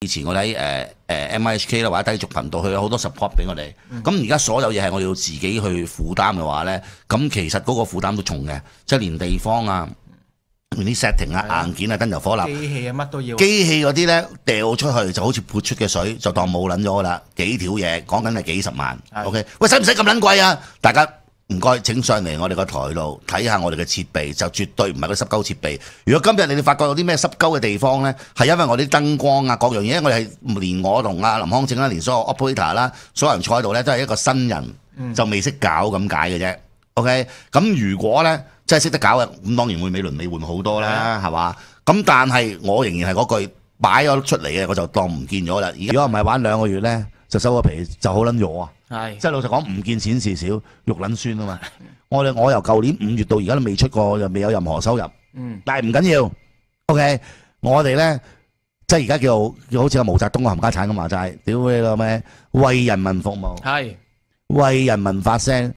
以前我喺诶诶 MHK I 啦，或者低俗频道，佢有好多 support 俾我哋。咁而家所有嘢系我要自己去负担嘅话咧，咁其实嗰个负担都重嘅，即系连地方啊，连啲 setting 啊、硬件啊、灯油火蜡、机器啊，乜都要。机器嗰啲咧掉出去就好似泼出嘅水，就当冇捻咗噶啦。几条嘢讲紧系几十万。O K，喂，使唔使咁捻贵啊？大家。唔該，請上嚟我哋個台度睇下我哋嘅設備，就絕對唔係個濕溝設備。如果今日你哋發覺有啲咩濕溝嘅地方呢，係因為我啲燈光啊，各樣嘢。我哋連我同阿林康正啦，連所有 operator 啦，所有人坐喺度呢，都係一個新人，就未識搞咁解嘅啫。OK，咁如果呢，真係識得搞嘅，咁當然會美輪美換好多啦，係嘛？咁但係我仍然係嗰句擺咗出嚟嘅，我就當唔見咗啦。如果唔係玩兩個月呢。收個皮就好捻弱啊，即系老实讲唔见钱事少，肉捻酸啊嘛。我哋我由旧年五月到而家都未出过，又未有任何收入。嗯，但系唔紧要，OK。我哋咧即系而家叫叫好似阿毛泽东個冚家產咁话斋，屌你老味，为人民服务，系为人民发声。